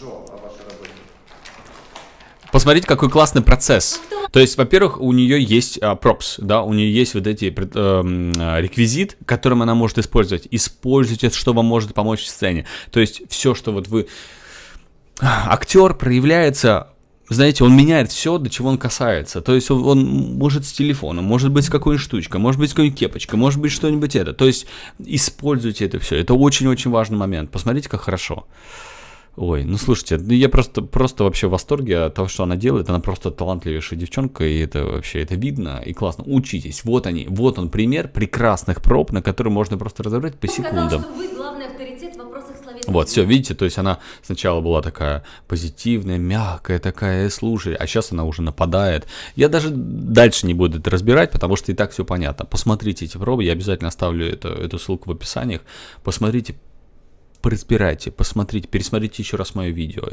Джо, о а вашей работе. Посмотрите, какой классный процесс. А То есть, во-первых, у нее есть а, props, да, у нее есть вот эти э, реквизит, которым она может использовать. Используйте, что вам может помочь в сцене. То есть, все, что вот вы... Актер проявляется знаете, он меняет все, до чего он касается. То есть он, он может с телефоном, может быть с какой-нибудь штучкой, может быть с какой-нибудь кепочкой, может быть что-нибудь это. То есть используйте это все. Это очень-очень важный момент. Посмотрите, как хорошо. Ой, ну слушайте, ну, я просто, просто вообще в восторге от того, что она делает. Она просто талантливейшая девчонка, и это вообще это видно и классно. Учитесь, вот они, вот он пример прекрасных проб, на которые можно просто разобрать по секундам. Сказал, вы главный авторитет в вопросах вот, все, видите, то есть она сначала была такая позитивная, мягкая такая, «Э, слушай, а сейчас она уже нападает. Я даже дальше не буду это разбирать, потому что и так все понятно. Посмотрите эти пробы, я обязательно оставлю это, эту ссылку в описании. Посмотрите поразбирайте, посмотрите, пересмотрите еще раз мое видео.